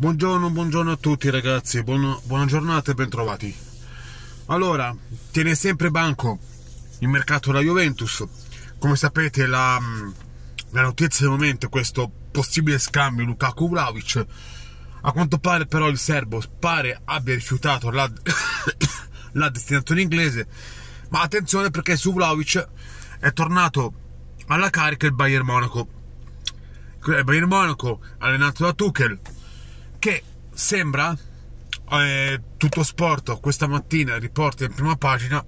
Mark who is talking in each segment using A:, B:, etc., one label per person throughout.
A: Buongiorno, buongiorno a tutti ragazzi, buono, buona giornata e bentrovati. Allora, tiene sempre banco il mercato della Juventus. Come sapete la, mm, la notizia del momento è questo possibile scambio Lukaku-Vlaovic. A quanto pare però il serbo pare abbia rifiutato la, la destinazione inglese. Ma attenzione perché su Vlaovic è tornato alla carica il Bayern Monaco. Il Bayern Monaco allenato da Tuchel che sembra eh, tutto sport questa mattina riporta in prima pagina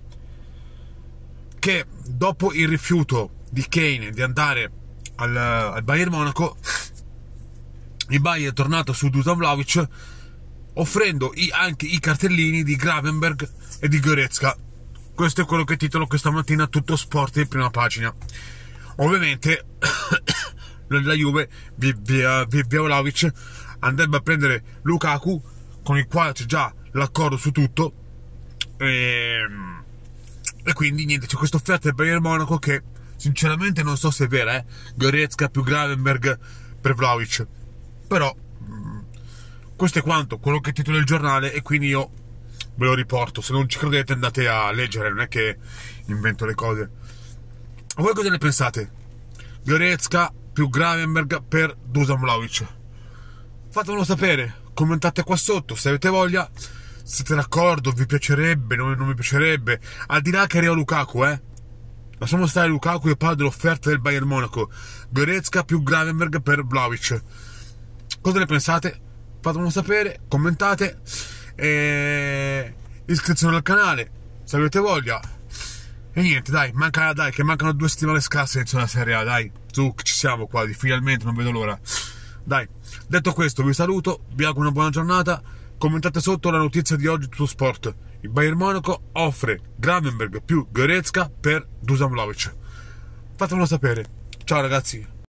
A: che dopo il rifiuto di Kane di andare al, al Bayern Monaco il Bayern è tornato su Dusan Vlaovic offrendo i, anche i cartellini di Gravenberg e di Goretzka questo è quello che titolo questa mattina tutto sport in prima pagina ovviamente la Juve via, via, via Vlaovic andrebbe a prendere Lukaku, con il quale c'è già l'accordo su tutto. E, ehm, e quindi niente, c'è questa offerta del Bayern Monaco che sinceramente non so se è vera, eh. Goretzka più Gravenberg per Vlaovic. Però mm, questo è quanto, quello che titola il giornale e quindi io ve lo riporto. Se non ci credete andate a leggere, non è che invento le cose. Voi cosa ne pensate? Goretzka più Gravenberg per Dusan Vlaovic fatemelo sapere, commentate qua sotto se avete voglia, siete d'accordo, vi piacerebbe, non, non vi piacerebbe, al di là che arriva Lukaku, eh. Lasciamo stare Lukaku e parlo dell'offerta del Bayern Monaco. Goretzka più Gravenberg per Vlaovic. Cosa ne pensate? Fatemelo sapere, commentate. E... Iscrizione al canale, se avete voglia. E niente, dai, manca, dai, che mancano due settimane scarse inizio la Serie A, dai. Zuc, ci siamo quasi, finalmente, non vedo l'ora. Dai, detto questo, vi saluto, vi auguro una buona giornata. Commentate sotto la notizia di oggi su Sport. Il Bayern Monaco offre Gravenberg più Goretzka per Dusan Vlaovic. Fatemelo sapere. Ciao ragazzi.